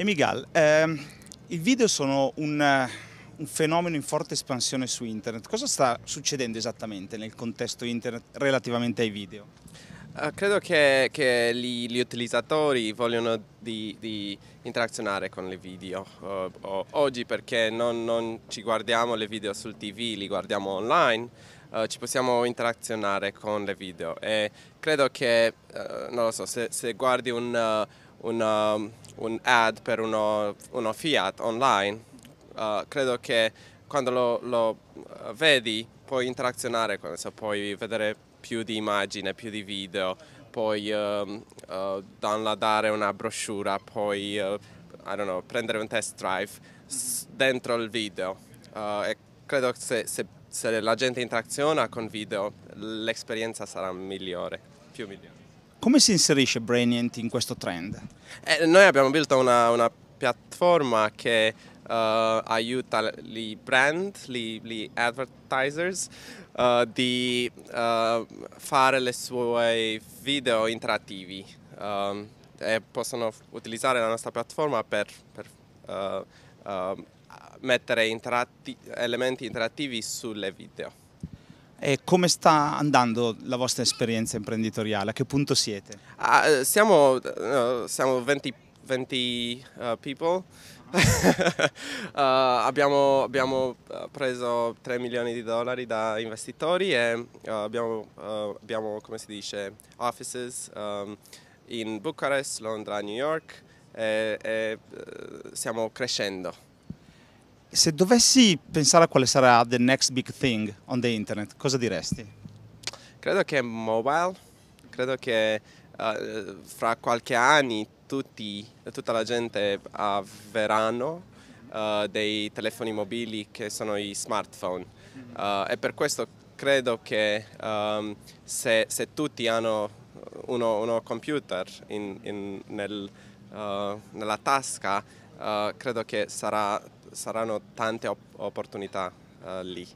Emigal, ehm, i video sono un, un fenomeno in forte espansione su internet. Cosa sta succedendo esattamente nel contesto internet relativamente ai video? Uh, credo che, che gli, gli, utilizzatori vogliono di, di interazionare con i video uh, uh, oggi perché non, non, ci guardiamo le video sul tv, li guardiamo online, eh, ci possiamo interazionare con le video e credo che, non lo so, se, se guardi un una, un ad per uno, uno fiat online, uh, credo che quando lo, lo, eh, vedi puoi interazionare con esso, puoi vedere più di immagine, più di video, puoi um, uh, downloadare una brochure, puoi uh, know, prendere un test drive dentro il video. e credo che se, se, se la gente interaziona con video l'esperienza sarà migliore, più migliore. Come si inserisce Brainient in questo trend? Eh, noi abbiamo built una, una piattaforma che uh, aiuta i brand, gli advertisers uh, di uh, fare le sue video interattivi um, e possono utilizzare la nostra piattaforma per, per mettere interatti elementi interattivi sulle video. E come sta andando la vostra esperienza imprenditoriale? A che punto siete? Uh, siamo, uh, siamo, 20, 20 uh, people. Uh, abbiamo, abbiamo, uh, preso 3 milioni di dollari da investitori e uh, abbiamo, abbiamo, come si dice, offices um, in Bucharest, Londra, New York e, e stiamo crescendo. Se dovessi pensare a quale sarà the next big thing on the internet, cosa diresti? Credo che mobile, credo che uh, fra qualche anno tutti, tutta la gente avranno uh, eh, dei telefoni mobili che sono i smartphone uh, e per questo credo che um, se, se, tutti hanno uno, uno computer in, in, nel, nella tasca credo che sarà saranno tante op- opportunità eh, lì.